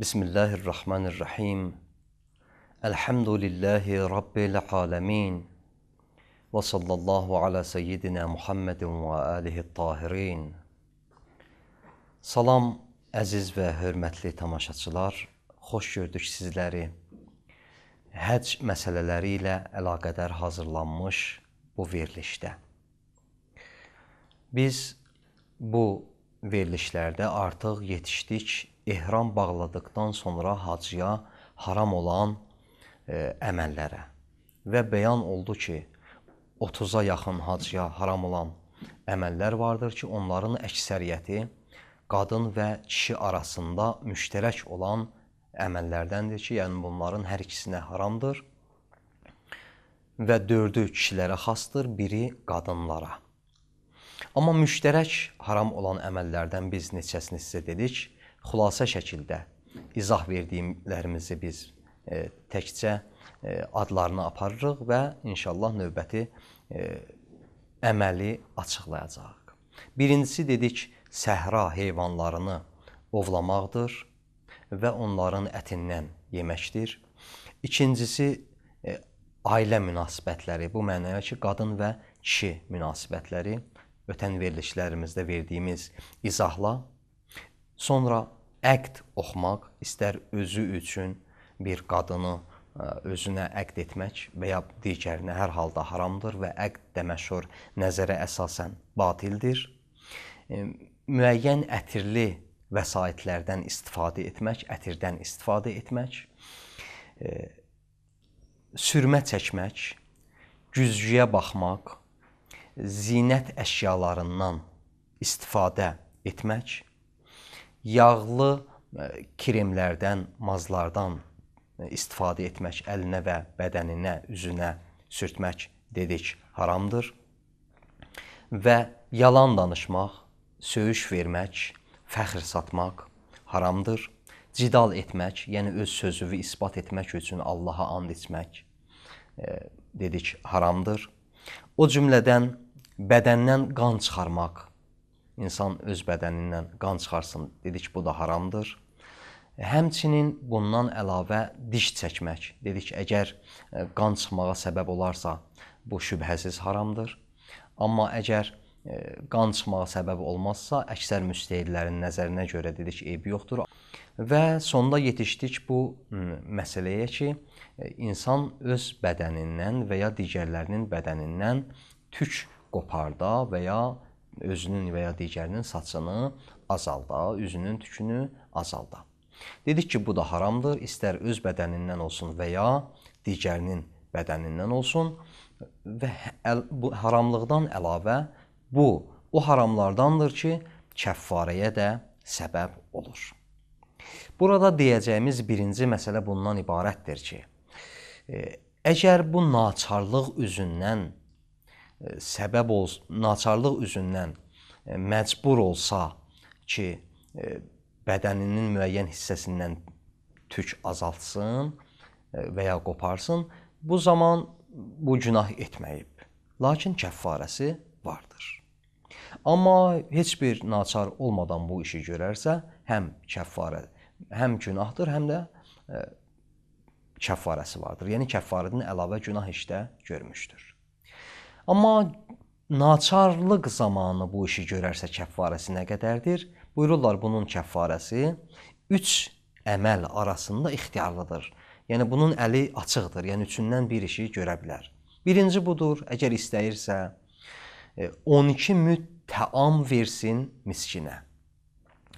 بسم الله الرحمن الرحيم الحمد لله رب العالمين وصلى الله على سيدنا Muhammed və alihi tahirin. Salam əziz və hörmətli tamaşaçılar, xoş gördük sizləri. Həcc məsələləri ilə əlaqədar hazırlanmış bu verilişdə. Biz bu verilişlərdə artıq yetişdik ehram bağladıqdan sonra hacıya haram olan e, əməllərə və bəyan oldu ki, 30-a yaxın hacıya haram olan əməllər vardır ki, onların əksəriyyəti qadın və kişi arasında müştərək olan əməllərdəndir ki, yəni bunların hər ikisinə haramdır və dördü kişilərə xasdır, biri qadınlara. Amma müştərək haram olan əməllərdən biz neçəsini sizə dedik? xülasə şəkildə izah verdiklərimizi biz e, təkcə e, adlarını aparırıq və inşallah növbəti e, əməli açıqlayacağıq. Birincisi dedik, səhra heyvanlarını ovlamaqdır və onların ətindən yeməkdir. İkincisi ailə münasibətləri, bu mənaya ki, qadın və kişi münasibətləri ötən verilişlərimizdə verdiyimiz izahla sonra əqd oxumaq, istər özü üçün bir qadını e, özünə əqd etmək və ya digərinə hər halda haramdır və əqd də məşhur nəzərə əsasən batildir. E, müəyyən ətirli vəsaitlərdən istifadə etmək, ətirdən istifadə etmək, e, sürmə çəkmək, güzgüyə baxmaq, zinət əşyalarından istifadə etmək yağlı e, kremlərdən, mazlardan e, istifadə etmək əlinə və bədəninə, üzünə sürtmək dedik haramdır. Və yalan danışmaq, söyüş vermək, fəxr satmaq haramdır. Cidal etmək, yəni öz sözünü isbat etmək üçün Allaha and içmək e, dedik haramdır. O cümlədən bədəndən qan çıxarmaq insan öz bədənindən qan çıxarsın dedik bu da haramdır. Həmçinin bundan əlavə diş çəkmək dedik əgər e, qan çıxmağa səbəb olarsa bu şübhəsiz haramdır. Amma əgər e, qan çıxmağa səbəb olmazsa, əksər müstəhidlərin nəzərinə görə dedik eybi yoxdur. Və sonda yetişdik bu məsələyə ki, e, insan öz bədənindən və ya digərlərinin bədənindən tük qoparda və ya özünün və ya digərinin saçını azalda, üzünün tükünü azalda. Dedik ki, bu da haramdır. İstər öz bədənindən olsun və ya digərinin bədənindən olsun və bu haramlıqdan əlavə bu o haramlardandır ki, kəffarəyə də səbəb olur. Burada deyəcəyimiz birinci məsələ bundan ibarətdir ki, e, əgər bu naçarlıq üzündən E, səbəb olsa, naçarlıq üzündən e, məcbur olsa ki, e, bədəninin müəyyən hissəsindən tük azaltsın və ya qoparsın, bu zaman bu günah etməyib. Lakin kəffarəsi vardır. Amma heç bir naçar olmadan bu işi görərsə, həm kəffarə, həm günahdır, həm də kəffarəsi vardır. Yəni kəffarədən əlavə günah işdə görmüşdür. Amma naçarlıq zamanı bu işi görərsə kəffarəsi nə qədərdir? Buyururlar bunun kəffarəsi 3 əməl arasında ixtiyarlıdır. Yəni bunun əli açıqdır. Yəni üçündən bir işi görə bilər. Birinci budur, əgər istəyirsə 12 e, müt təam versin miskinə,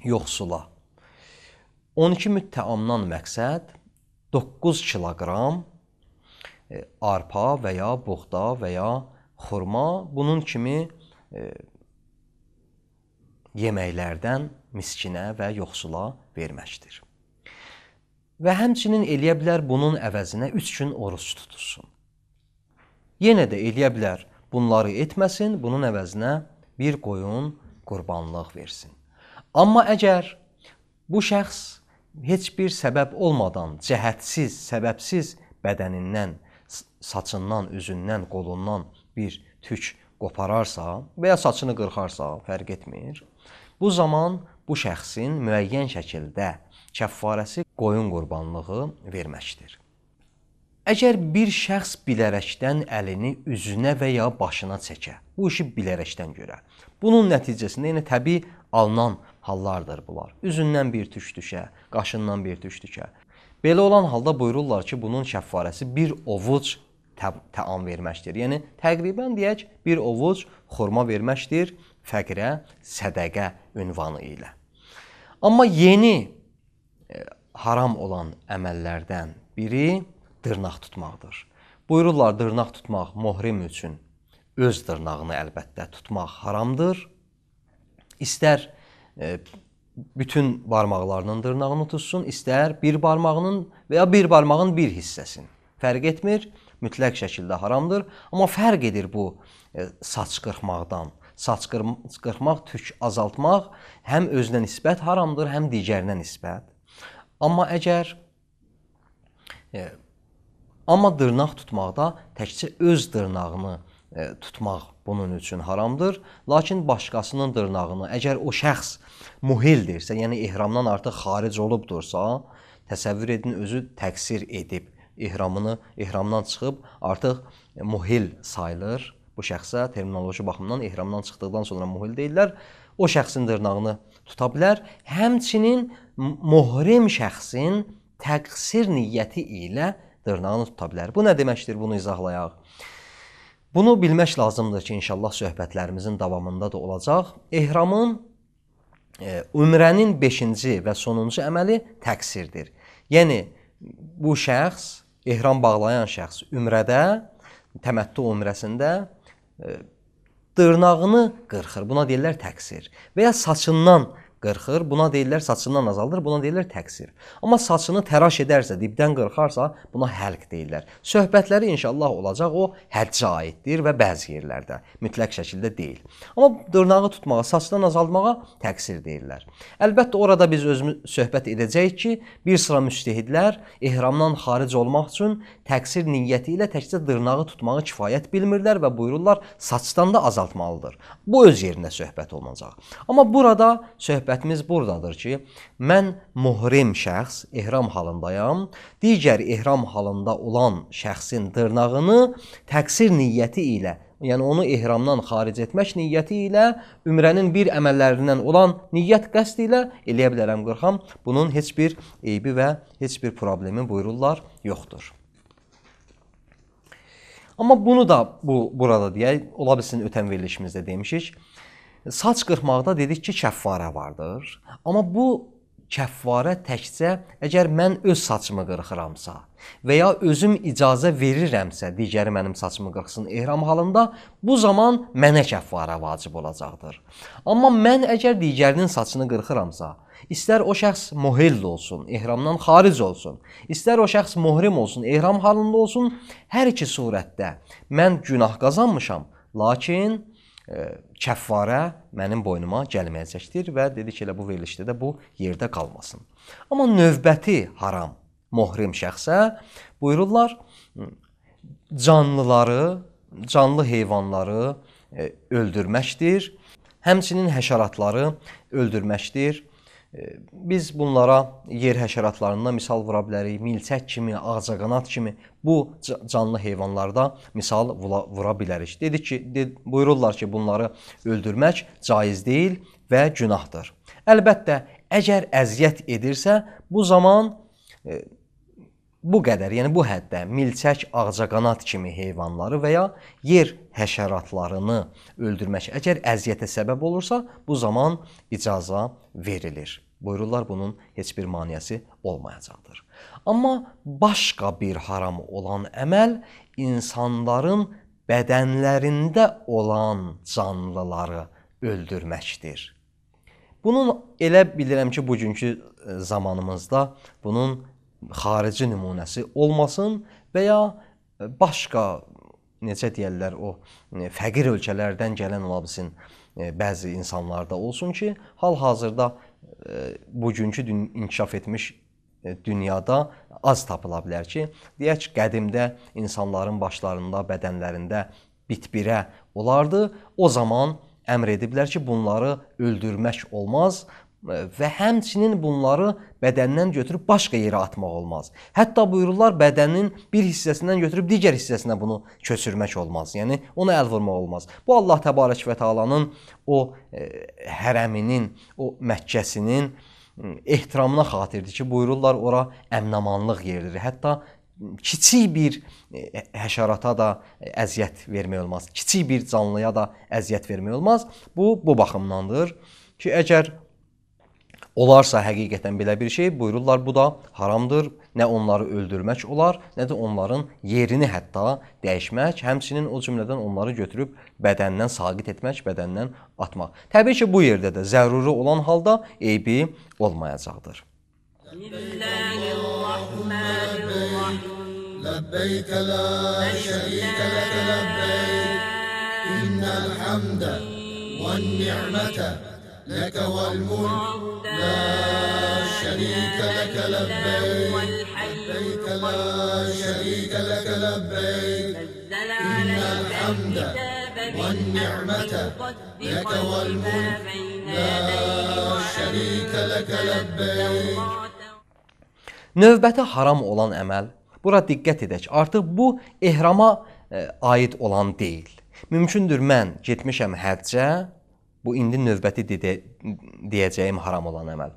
yoxsula. 12 müt təamdan məqsəd 9 kiloqram e, arpa və ya buğda və ya xurma, bunun kimi e, yeməklərdən miskinə və yoxsula verməkdir. Və həmçinin eləyə bilər bunun əvəzinə 3 gün oruç tutulsun. Yenə də eləyə bilər bunları etməsin, bunun əvəzinə bir qoyun qurbanlıq versin. Amma əgər bu şəxs heç bir səbəb olmadan, cəhətsiz, səbəbsiz bədənindən, saçından, üzündən, qolundan bir tük qopararsa və ya saçını qırxarsa, fərq etmir. Bu zaman bu şəxsin müəyyən şəkildə kəffarəsi qoyun qurbanlığı verməkdir. Əgər bir şəxs bilərəkdən əlini üzünə və ya başına çəkə, bu işi bilərəkdən görə. Bunun nəticəsində yenə yəni təbii alınan hallardır bunlar. Üzündən bir tük düşə, qaşından bir tük düşə. Belə olan halda buyururlar ki, bunun kəffarəsi bir ovuc təam verməkdir. Yəni təqribən deyək bir ovuc xurma verməkdir fəqirə, sədaqə ünvanı ilə. Amma yeni e, haram olan əməllərdən biri dırnaq tutmaqdır. Buyururlar, dırnaq tutmaq muhrim üçün öz dırnağını əlbəttə tutmaq haramdır. İstər e, bütün barmaqlarının dırnağını tutsun, istər bir barmağının və ya bir barmağın bir hissəsini. Fərq etmir mütləq şəkildə haramdır. Amma fərq edir bu e, saç qırxmaqdan. Saç qırxmaq, tük azaltmaq həm özünə nisbət haramdır, həm digərinə nisbət. Amma əgər e, amma dırnaq tutmaqda təkcə öz dırnağını e, tutmaq bunun üçün haramdır. Lakin başqasının dırnağını, əgər o şəxs muhildirsə, yəni ehramdan artıq xaric olubdursa, təsəvvür edin özü təqsir edib ehramını, ehramdan çıxıb artıq muhil sayılır. Bu şəxsə terminoloji baxımdan ehramdan çıxdıqdan sonra muhil deyirlər. O şəxsin dırnağını tuta bilər. Həmçinin muhrim şəxsin təqsir niyyəti ilə dırnağını tuta bilər. Bu nə deməkdir? Bunu izahlayaq. Bunu bilmək lazımdır ki, inşallah söhbətlərimizin davamında da olacaq. Ehramın e, ümrənin 5-ci və sonuncu əməli təqsirdir. Yəni bu şəxs ehram bağlayan şəxs ümrədə, təməttu ümrəsində e, dırnağını qırxır. Buna deyirlər təqsir. Və ya saçından qırxır qırxır. Buna deyirlər saçından azaldır, buna deyirlər təqsir. Amma saçını təraş edərsə, dibdən qırxarsa, buna həlq deyirlər. Söhbətləri inşallah olacaq. O həccə aiddir və bəzi yerlərdə mütləq şəkildə deyil. Amma dırnağı tutmağa, saçdan azaltmağa təqsir deyirlər. Əlbəttə orada biz özümüz söhbət edəcəyik ki, bir sıra müstəhidlər ehramdan xaric olmaq üçün təqsir niyyəti ilə təkcə dırnağı tutmağı kifayət bilmirlər və buyururlar saçdan da azaltmalıdır. Bu öz yerində söhbət olunacaq. Amma burada söhbət söhbətimiz burdadır ki, mən muhrim şəxs ehram halındayam. Digər ehram halında olan şəxsin dırnağını təqsir niyyəti ilə, yəni onu ehramdan xaric etmək niyyəti ilə ümrənin bir əməllərindən olan niyyət qəsdi ilə eləyə bilərəm qırxam. Bunun heç bir eybi və heç bir problemi buyururlar, yoxdur. Amma bunu da bu burada deyək, ola bilsin ötən verilişimizdə demişik saç qırxmaqda dedik ki, kəffarə vardır. Amma bu kəffarə təkcə əgər mən öz saçımı qırxıramsa və ya özüm icazə verirəmsə digəri mənim saçımı qırxsın ehram halında, bu zaman mənə kəffarə vacib olacaqdır. Amma mən əgər digərinin saçını qırxıramsa, İstər o şəxs muhill olsun, ehramdan xaric olsun, istər o şəxs muhrim olsun, ehram halında olsun, hər iki surətdə mən günah qazanmışam, lakin kəffarə mənim boynuma gəlməyəcəkdir və dedi ki, elə bu verilişdə də bu yerdə qalmasın. Amma növbəti haram mohrim şəxsə buyururlar canlıları, canlı heyvanları öldürməkdir. Həmçinin həşəratları öldürməkdir. Biz bunlara yer həşəratlarında misal vura bilərik. Milçək kimi, ağcaqanad kimi bu canlı heyvanlarda misal vura bilərik. Dedik ki, ded buyururlar ki, bunları öldürmək caiz deyil və günahdır. Əlbəttə, əgər əziyyət edirsə, bu zaman e, bu qədər, yəni bu həddə milçək, ağcaqanad kimi heyvanları və ya yer həşəratlarını öldürmək əgər əziyyətə səbəb olursa, bu zaman icaza verilir. Buyururlar bunun heç bir maneəsi olmayacaqdır. Amma başqa bir haram olan əməl insanların bədənlərində olan canlıları öldürməkdir. Bunun elə bilirəm ki, bugünkü e, zamanımızda bunun xarici nümunəsi olmasın və ya başqa necə deyirlər o e, fəqir ölkələrdən gələn ola bilsin e, bəzi insanlarda olsun ki, hal-hazırda e, bugünkü inkişaf etmiş dünyada az tapıla bilər ki, deyək qədimdə insanların başlarında, bədənlərində bitbirə olardı. O zaman əmr ediblər ki, bunları öldürmək olmaz, və həmçinin bunları bədəndən götürüb başqa yerə atmaq olmaz. Hətta buyururlar bədənin bir hissəsindən götürüb digər hissəsinə bunu köçürmək olmaz. Yəni ona əl vurmaq olmaz. Bu Allah təbarək və taalanın o ə, e, hərəminin, o Məkkəsinin ehtiramına xatirdir ki, buyururlar ora əmnamanlıq yeridir. Hətta kiçik bir e, həşərata da e, əziyyət vermək olmaz. Kiçik bir canlıya da əziyyət vermək olmaz. Bu bu baxımdandır ki, əgər Olarsa həqiqətən belə bir şey, buyururlar bu da haramdır. Nə onları öldürmək olar, nə də onların yerini hətta dəyişmək, həmçinin o cümlədən onları götürüb bədəndən saqit etmək, bədəndən atmaq. Təbii ki, bu yerdə də zəruri olan halda eybi olmayacaqdır. لبيك لا شريك لك لبيك إن الحمد والنعمة لك والملك لا شريك لك لبيك لبيك لا شريك لك لبيك إن الحمد والنعمة لك والملك لا شريك لك لبيك Növbəti haram olan əməl, bura diqqət edək, artıq bu ehrama ə, e, aid olan deyil. Mümkündür mən getmişəm həccə, Bu indi növbəti deyəcəyim haram olan əməl.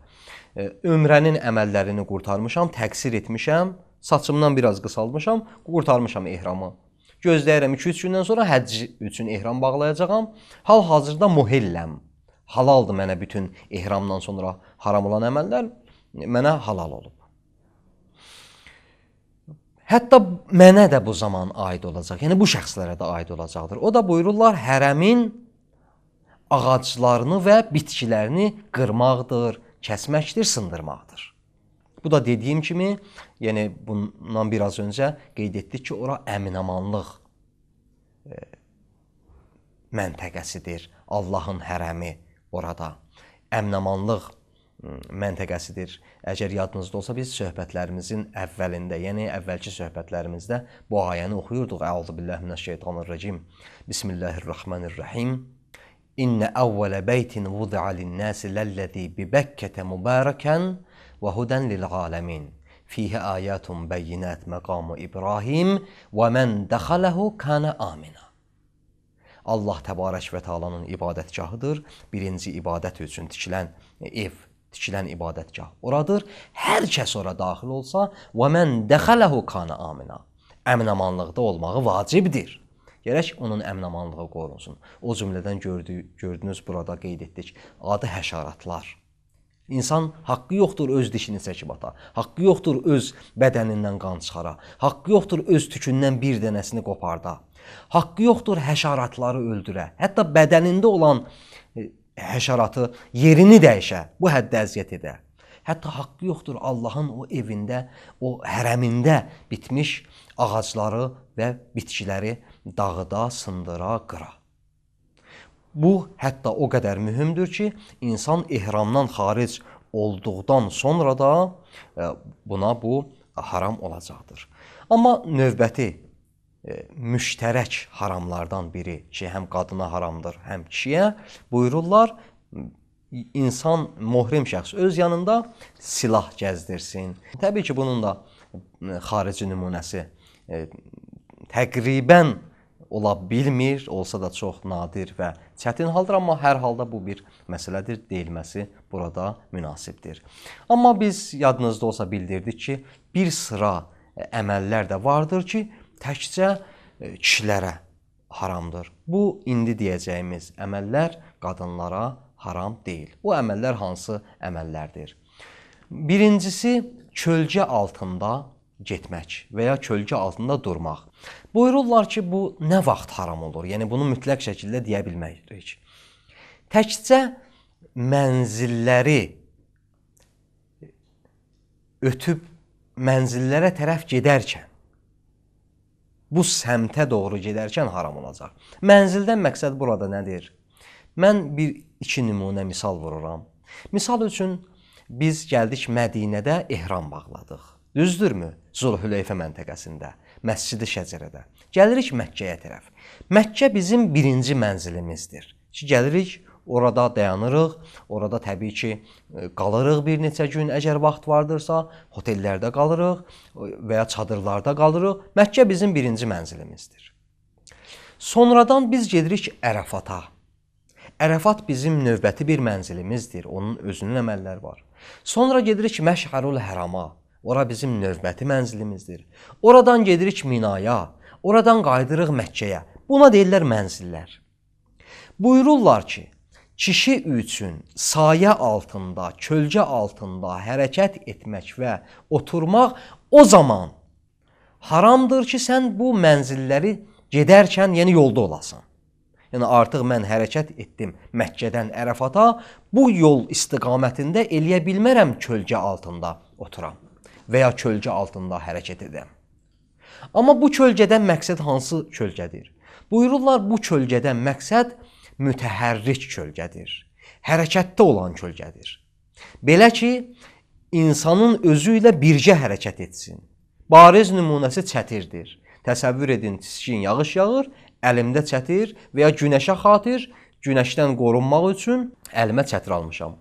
E, ömrənin əməllərini qurtarmışam, təqsir etmişəm, saçımdan biraz qısaltmışam, qurtarmışam ehramı. Gözləyirəm 2-3 gündən sonra həcc üçün ehram bağlayacağam. Hal-hazırda muhilləm. Halaldır mənə bütün ehramdan sonra haram olan əməllər mənə halal olub. Hətta mənə də bu zaman aid olacaq. Yəni bu şəxslərə də aid olacaqdır. O da buyururlar hərəmin ağaclarını və bitkilərini qırmaqdır, kəsməkdir, sındırmaqdır. Bu da dediyim kimi, yəni bundan biraz öncə qeyd etdik ki, ora əminamanlıq e, məntəqəsidir. Allahın hərəmi orada. Əminamanlıq məntəqəsidir. Əgər yadınızda olsa biz söhbətlərimizin əvvəlində, yəni əvvəlki söhbətlərimizdə bu ayəni oxuyurduq. Əuzu billahi minəşşeytanirracim. Bismillahirrahmanirrahim. İnne evvele beytin vudi'a linnâsi lellezî bibekkete mübâreken ve huden lil âlemin. Fihi ayatun beyinat makamu İbrahim ve men dehalehu kana amina. Allah Təbarək və Taalanın ibadətgahıdır. Birinci ibadət üçün tikilən ev, tikilən ibadətgah oradır. Hər kəs ora daxil olsa, və mən dəxələhu kana amina. Əminamanlıqda olmağı vacibdir. Gərək onun əminamanlığı qorunsun. O cümlədən gördüyü, gördünüz burada qeyd etdik adi həşəratlar. İnsan haqqı yoxdur öz dişini çəkib ata. Haqqı yoxdur öz bədənindən qan çıxara. Haqqı yoxdur öz tükündən bir dənəsini qoparda. Haqqı yoxdur həşəratları öldürə. Hətta bədənində olan e, həşəratı yerini dəyişə, bu həddə əziyyət edə. Hətta haqqı yoxdur Allahın o evində, o hərəmində bitmiş ağacları və bitkiləri dağıda, sındıra, qıra. Bu hətta o qədər mühümdür ki, insan ehramdan xaric olduqdan sonra da e, buna bu haram olacaqdır. Amma növbəti e, müştərək haramlardan biri ki, həm qadına haramdır, həm kişiyə buyururlar, insan möhrim şəxs öz yanında silah gəzdirsin. Təbii ki, bunun da e, xarici nümunəsi təqribən ola bilmir, olsa da çox nadir və çətin haldır, amma hər halda bu bir məsələdir, deyilməsi burada münasibdir. Amma biz yadınızda olsa bildirdik ki, bir sıra e, əməllər də vardır ki, təkcə e, kişilərə haramdır. Bu indi deyəcəyimiz əməllər qadınlara haram deyil. Bu əməllər hansı əməllərdir? Birincisi kölgə altında getmək və ya kölgə altında durmaq. Buyururlar ki, bu nə vaxt haram olur? Yəni bunu mütləq şəkildə deyə bilməyirik. Təkcə mənzilləri ötüb mənzillərə tərəf gedərkən bu səmtə doğru gedərkən haram olacaq. Mənzildən məqsəd burada nədir? Mən bir iki nümunə misal vururam. Misal üçün biz gəldik Mədinədə ehram bağladıq. Düzdürmü? Zulhüleyfə məntəqəsində, Məscidi Şəcərədə. Gəlirik Məkkəyə tərəf. Məkkə bizim birinci mənzilimizdir. Ki gəlirik, orada dayanırıq, orada təbii ki e, qalırıq bir neçə gün, əgər vaxt vardırsa, hotellərdə qalırıq e, və ya çadırlarda qalırıq. Məkkə bizim birinci mənzilimizdir. Sonradan biz gedirik Ərəfata. Ərəfat bizim növbəti bir mənzilimizdir. Onun özünün əməlləri var. Sonra gedirik Məşharul Hərama. Ora bizim növbəti mənzilimizdir. Oradan gedirik Minaya, oradan qayıdırıq Məkkəyə. Buna deyirlər mənzillər. Buyururlar ki, kişi üçün sayə altında, kölgə altında hərəkət etmək və oturmaq o zaman haramdır ki, sən bu mənzilləri gedərkən, yəni yolda olasan. Yəni artıq mən hərəkət etdim Məkkədən Ərəfata, bu yol istiqamətində eləyə bilmərəm kölgə altında oturam və ya kölgə altında hərəkət edən. Amma bu kölgədən məqsəd hansı kölgədir? Buyururlar bu kölgədən məqsəd mütəhərrik kölgədir. Hərəkətdə olan kölgədir. Belə ki, insanın özü ilə birgə hərəkət etsin. Bariz nümunəsi çətirdir. Təsəvvür edin, çiskin yağış yağır, əlimdə çətir və ya günəşə xatir, günəşdən qorunmaq üçün əlimə çətir almışam.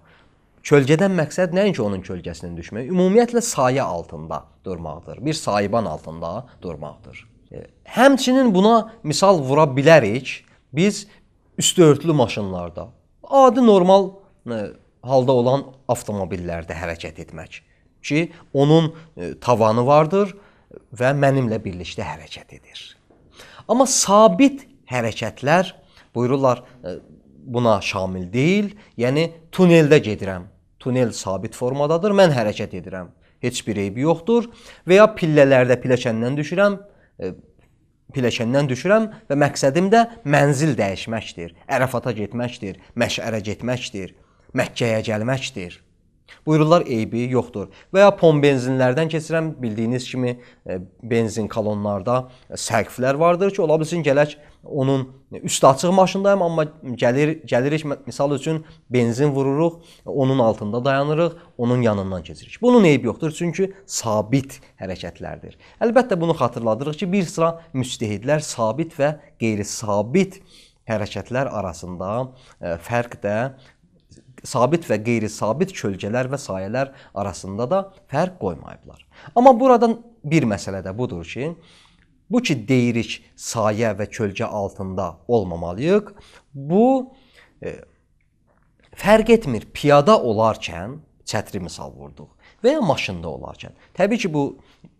Kölgədən məqsəd nəinki onun kölgəsindən düşmək, ümumiyyətlə sayə altında durmaqdır. Bir sayiban altında durmaqdır. E, həmçinin buna misal vura bilərik. Biz üstüörtlü maşınlarda, adi normal e, halda olan avtomobillərdə hərəkət etmək ki, onun e, tavanı vardır və mənimlə birlikdə hərəkət edir. Amma sabit hərəkətlər buyururlar buna şamil deyil. Yəni tuneldə gedirəm tunel sabit formadadır, mən hərəkət edirəm. Heç bir eybi yoxdur. Və ya pillələrdə pilləkəndən düşürəm, e, pilləkəndən düşürəm və məqsədim də mənzil dəyişməkdir, Ərəfata getməkdir, Məşərə getməkdir, Məkkəyə gəlməkdir. Buyururlar eybi yoxdur. Və ya pom benzinlərdən keçirəm. Bildiyiniz kimi e, benzin kolonlarda e, sərflər vardır ki, ola bilsin gələk onun üstü açıq maşındayım, amma gəlir gəlirik misal üçün benzin vururuq, onun altında dayanırıq, onun yanından keçirik. Bunun eybi yoxdur, çünki sabit hərəkətlərdir. Əlbəttə bunu xatırladırıq ki, bir sıra müstəhidlər sabit və qeyri-sabit hərəkətlər arasında e, fərq də sabit və qeyri-sabit kölgələr və sayələr arasında da fərq qoymayıblar. Amma buradan bir məsələ də budur ki, bu ki deyirik sayə və kölgə altında olmamalıyıq. Bu e, fərq etmir. Piyada olarkən çətri misal vurduq və ya maşında olarkən. Təbii ki, bu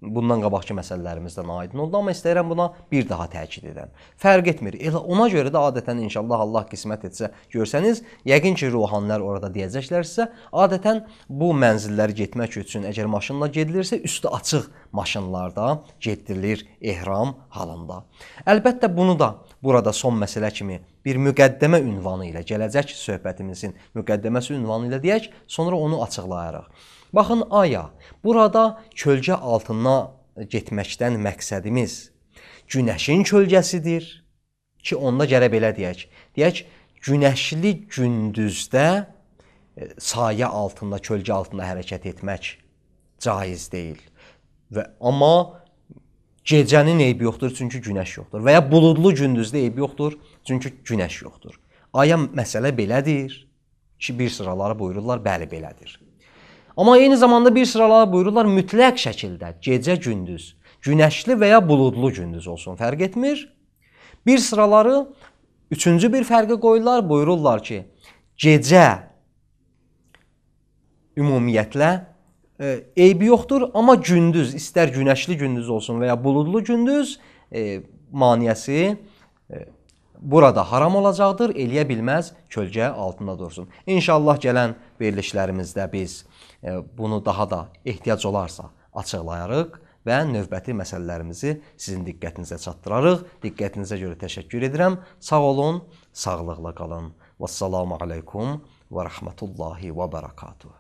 bundan qabaqki məsələlərimizdən aydın oldu, amma istəyirəm buna bir daha təkid edəm. Fərq etmir. Elə ona görə də adətən inşallah Allah qismət etsə görsəniz, yəqin ki, ruhanlar orada deyəcəklərsə, adətən bu mənzilləri getmək üçün əgər maşınla gedilirsə, üstü açıq maşınlarda getdirilir ehram halında. Əlbəttə bunu da burada son məsələ kimi bir müqəddəmə ünvanı ilə gələcək söhbətimizin müqəddəməsi ünvanı ilə deyək, sonra onu açıqlayarıq. Baxın aya. Burada kölgə altına getməkdən məqsədimiz günəşin kölgəsidir ki, onda gələ belə deyək. Deyək günəşli gündüzdə e, sayə altında, kölgə altında hərəkət etmək caiz deyil. Və amma gecənin eybi yoxdur, çünki günəş yoxdur. Və ya buludlu gündüzdə eybi yoxdur, çünki günəş yoxdur. Aya məsələ belədir ki, bir sıraları buyururlar, bəli belədir. Amma eyni zamanda bir sıralar buyururlar mütləq şəkildə gecə gündüz, günəşli və ya buludlu gündüz olsun, fərq etmir. Bir sıraları üçüncü bir fərqi qoyurlar, buyururlar ki, gecə ümumiyyətlə e, eybi yoxdur, amma gündüz, istər günəşli gündüz olsun və ya buludlu gündüz e, maniyəsi e, burada haram olacaqdır, eləyə bilməz kölgə altında dursun. İnşallah gələn verilişlərimizdə biz bunu daha da ehtiyac olarsa açıqlayarıq və növbəti məsələlərimizi sizin diqqətinizə çatdırarıq. Diqqətinizə görə təşəkkür edirəm. Sağ olun, sağlıqla qalın. Vəssalamu alaykum və rahmetullahi və bərəkatuh.